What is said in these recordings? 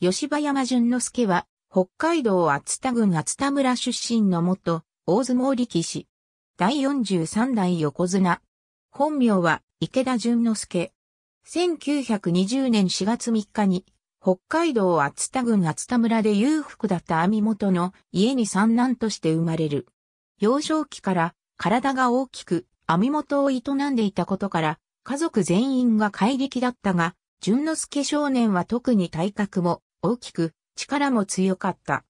吉羽山淳之介は、北海道厚田郡厚田村出身の元、大相撲力士。第43代横綱。本名は、池田淳之介。1920年4月3日に、北海道厚田郡厚田村で裕福だった網元の家に三男として生まれる。幼少期から体が大きく網元を営んでいたことから、家族全員が怪力だったが、淳之介少年は特に体格も大きく、力も強かった。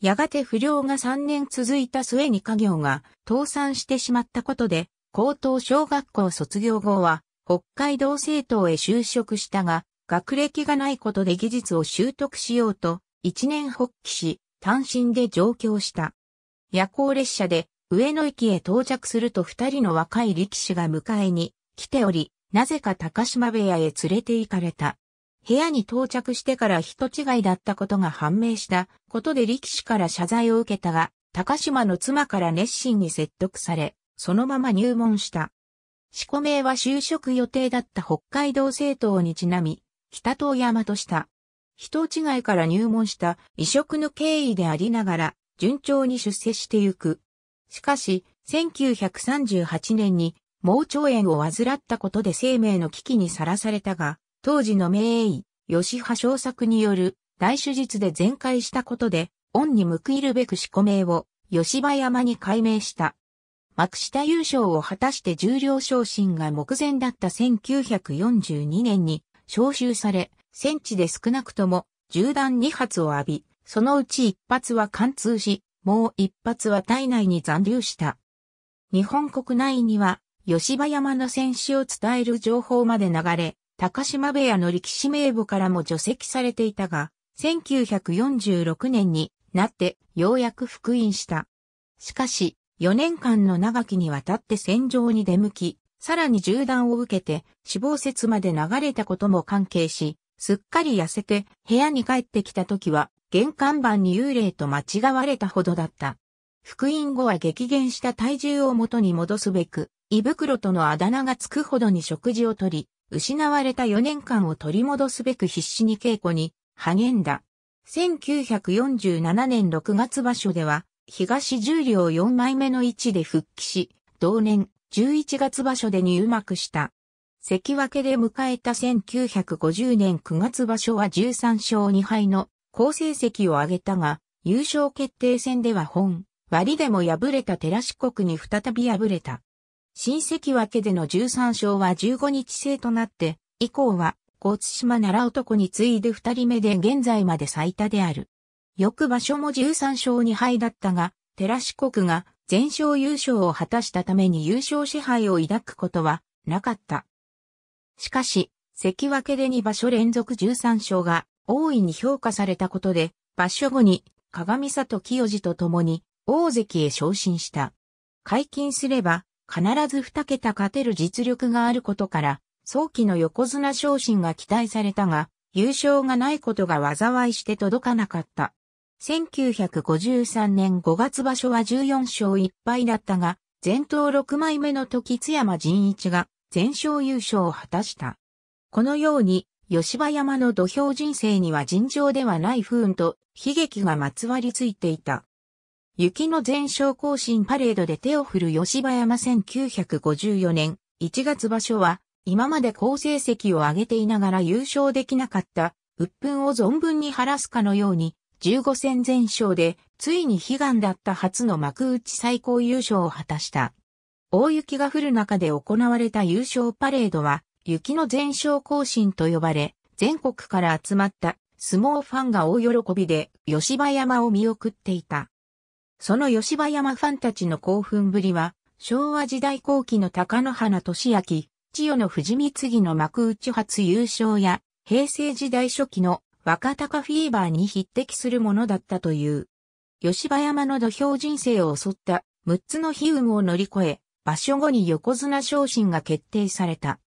やがて不良が3年続いた末に家業が倒産してしまったことで、高等小学校卒業後は、北海道政党へ就職したが、学歴がないことで技術を習得しようと、一年発起し、単身で上京した。夜行列車で上野駅へ到着すると二人の若い力士が迎えに来ており、なぜか高島部屋へ連れて行かれた。部屋に到着してから人違いだったことが判明したことで力士から謝罪を受けたが、高島の妻から熱心に説得され、そのまま入門した。四股名は就職予定だった北海道政党にちなみ、北東山とした。人違いから入門した異色の経緯でありながら、順調に出世してゆく。しかし、1938年に盲腸炎を患ったことで生命の危機にさらされたが、当時の名医、吉羽小作による大手術で全開したことで、恩に報いるべく四名を吉羽山に改名した。幕下優勝を果たして重量昇進が目前だった1942年に召集され、戦地で少なくとも銃弾2発を浴び、そのうち1発は貫通し、もう1発は体内に残留した。日本国内には吉羽山の戦死を伝える情報まで流れ、高島部屋の力士名簿からも除籍されていたが、1946年になってようやく復員した。しかし、4年間の長きにわたって戦場に出向き、さらに銃弾を受けて死亡説まで流れたことも関係し、すっかり痩せて部屋に帰ってきた時は玄関板に幽霊と間違われたほどだった。復員後は激減した体重を元に戻すべく、胃袋とのあだ名がつくほどに食事をとり、失われた4年間を取り戻すべく必死に稽古に励んだ。1947年6月場所では、東十両4枚目の位置で復帰し、同年11月場所で入幕した。関脇で迎えた1950年9月場所は13勝2敗の好成績を挙げたが、優勝決定戦では本割でも敗れた寺四国に再び敗れた。新関脇での13勝は15日制となって、以降は、小津島奈良男に次いで2人目で現在まで最多である。翌場所も13勝2敗だったが、寺四国が全勝優勝を果たしたために優勝支配を抱くことはなかった。しかし、関脇で2場所連続13勝が大いに評価されたことで、場所後に鏡里清治と共に大関へ昇進した。解禁すれば必ず二桁勝てる実力があることから、早期の横綱昇進が期待されたが、優勝がないことが災いして届かなかった。1953年5月場所は14勝1敗だったが、前頭6枚目の時津山仁一が全勝優勝を果たした。このように、吉羽山の土俵人生には尋常ではない不運と悲劇がまつわりついていた。雪の全勝行進パレードで手を振る吉羽山1954年1月場所は、今まで好成績を上げていながら優勝できなかった、鬱憤を存分に晴らすかのように、15戦全勝で、ついに悲願だった初の幕内最高優勝を果たした。大雪が降る中で行われた優勝パレードは、雪の全勝行進と呼ばれ、全国から集まった相撲ファンが大喜びで吉場山を見送っていた。その吉羽山ファンたちの興奮ぶりは、昭和時代後期の高野花俊明、千代の藤光の幕内初優勝や、平成時代初期の若鷹フィーバーに匹敵するものだったという。吉羽山の土俵人生を襲った6つの悲運を乗り越え、場所後に横綱昇進が決定された。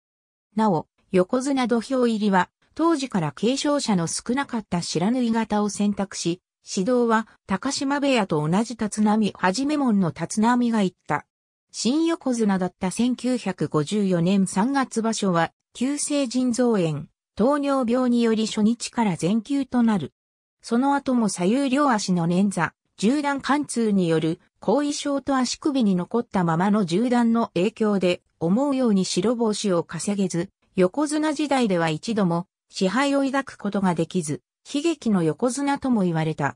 なお、横綱土俵入りは、当時から継承者の少なかった白縫い型を選択し、指導は高島部屋と同じ立浪はじめ門の立浪が言った。新横綱だった1954年3月場所は、急性腎臓炎、糖尿病により初日から全休となる。その後も左右両足の捻挫、銃弾貫通による後遺症と足首に残ったままの銃弾の影響で思うように白帽子を稼げず、横綱時代では一度も支配を抱くことができず、悲劇の横綱とも言われた。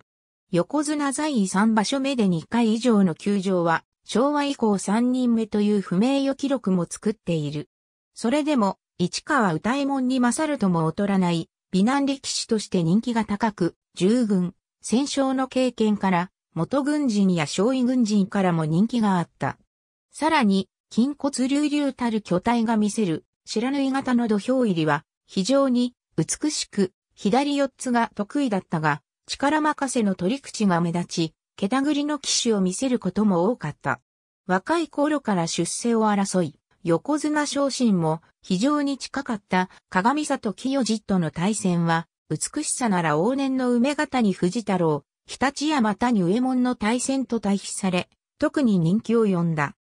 横綱在位3場所目で2回以上の休場は、昭和以降3人目という不名誉記録も作っている。それでも、市川歌右衛門に勝るとも劣らない、美男力士として人気が高く、従軍、戦勝の経験から、元軍人や少尉軍人からも人気があった。さらに、筋骨隆々たる巨体が見せる、らぬい型の土俵入りは、非常に美しく左四つが得意だったが、力任せの取り口が目立ち、けたぐりの騎手を見せることも多かった。若い頃から出世を争い、横綱昇進も非常に近かった鏡里清治との対戦は、美しさなら往年の梅方に藤太郎、日立山谷上門の対戦と対比され、特に人気を呼んだ。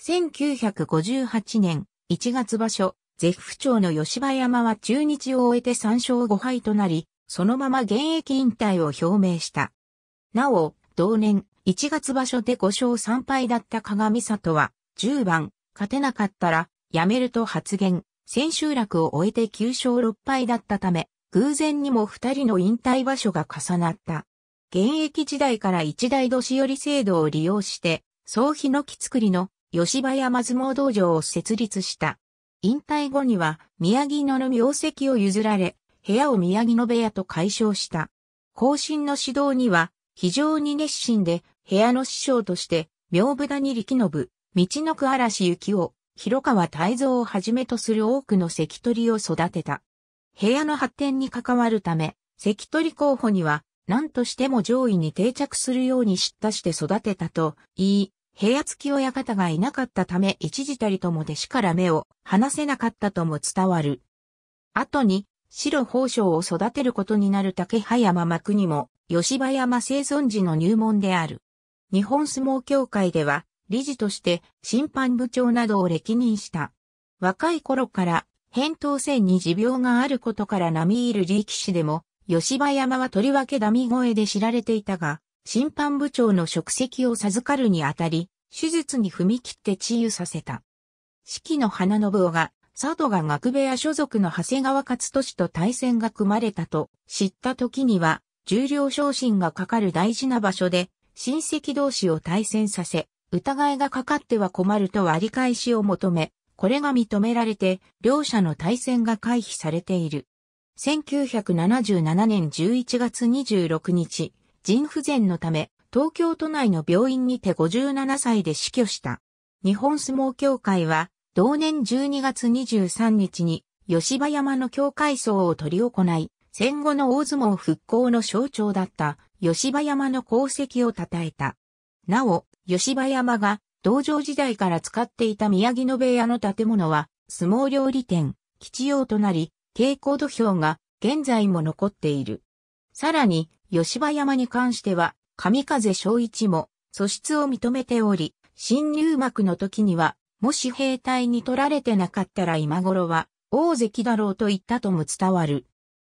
1958年1月場所、絶不調の吉羽山は中日を終えて3勝5敗となり、そのまま現役引退を表明した。なお、同年1月場所で5勝3敗だった鏡里は、10番、勝てなかったら、やめると発言、千秋楽を終えて9勝6敗だったため、偶然にも2人の引退場所が重なった。現役時代から一大年寄り制度を利用して、総日の木作りの吉羽山相撲道場を設立した。引退後には宮城野の名跡を譲られ、部屋を宮城野部屋と解消した。後進の指導には非常に熱心で、部屋の師匠として、屏風谷力信、道のく嵐幸を、広川泰造をはじめとする多くの関取を育てた。部屋の発展に関わるため、関取候補には、何としても上位に定着するように叱咤して育てたと言い、部屋付き親方がいなかったため一時たりとも弟子から目を離せなかったとも伝わる。後に、白宝生を育てることになる竹葉山幕にも、吉葉山生存時の入門である。日本相撲協会では、理事として審判部長などを歴任した。若い頃から、扁桃腺に持病があることから並みいる力士でも、吉葉山はとりわけダミ声で知られていたが、審判部長の職責を授かるにあたり、手術に踏み切って治癒させた。四季の花信夫が、佐渡が学部屋所属の長谷川勝利と対戦が組まれたと知った時には、重量昇進がかかる大事な場所で、親戚同士を対戦させ、疑いがかかっては困ると割り返しを求め、これが認められて、両者の対戦が回避されている。1977年11月26日、腎不全のため、東京都内の病院にて57歳で死去した。日本相撲協会は、同年12月23日に、吉羽山の協会層を取り行い、戦後の大相撲復興の象徴だった吉羽山の功績を称えた。なお、吉羽山が道場時代から使っていた宮城野部屋の建物は相撲料理店、吉用となり、蛍光土俵が現在も残っている。さらに、吉羽山に関しては、神風正一も素質を認めており、新入幕の時には、もし兵隊に取られてなかったら今頃は、大関だろうと言ったとも伝わる。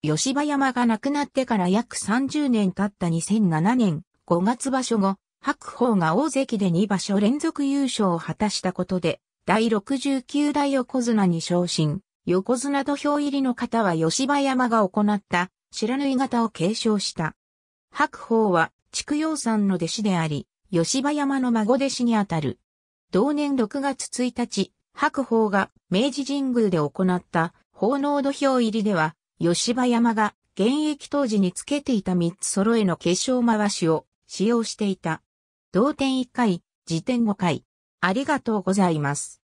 吉羽山が亡くなってから約30年経った2007年5月場所後、白鵬が大関で2場所連続優勝を果たしたことで、第69代横綱に昇進、横綱土俵入りの方は吉羽山が行った、白縫い型を継承した。白鵬は、畜養さんの弟子であり、吉羽山の孫弟子にあたる。同年6月1日、白鵬が明治神宮で行った奉納土俵入りでは、吉羽山が現役当時につけていた3つ揃えの結晶回しを使用していた。同点1回、時点5回。ありがとうございます。